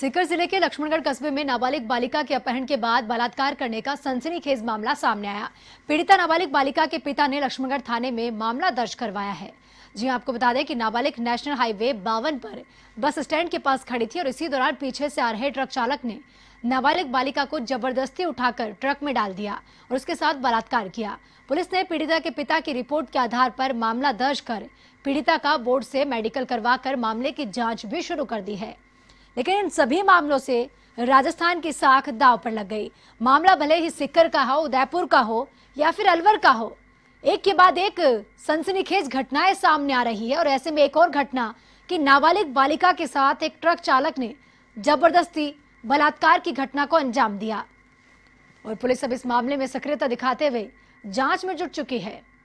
सीकर जिले के लक्ष्मणगढ़ कस्बे में नाबालिग बालिका के अपहरण के बाद बलात्कार करने का सनसनीखेज मामला सामने आया पीड़िता नाबालिग बालिका के पिता ने लक्ष्मणगढ़ थाने में मामला दर्ज करवाया है जी हाँ, आपको बता दें कि नाबालिग नेशनल हाईवे बावन पर बस स्टैंड के पास खड़ी थी और इसी दौरान पीछे से आ रहे ट्रक चालक ने नाबालिग बालिका को जबरदस्ती उठाकर ट्रक में डाल दिया और उसके साथ बलात्कार किया पुलिस ने पीड़िता के पिता की रिपोर्ट के आधार पर मामला दर्ज कर पीड़िता का बोर्ड से मेडिकल करवाकर मामले की जांच भी शुरू कर दी है लेकिन इन सभी मामलों से राजस्थान की साख दाव पर लग गई मामला भले ही सिक्कर का हो उदयपुर का हो या फिर अलवर का हो एक के बाद एक सनसनीखेज घटनाएं सामने आ रही है और ऐसे में एक और घटना कि नाबालिग बालिका के साथ एक ट्रक चालक ने जबरदस्ती बलात्कार की घटना को अंजाम दिया और पुलिस अब इस मामले में सक्रियता दिखाते हुए जांच में जुट चुकी है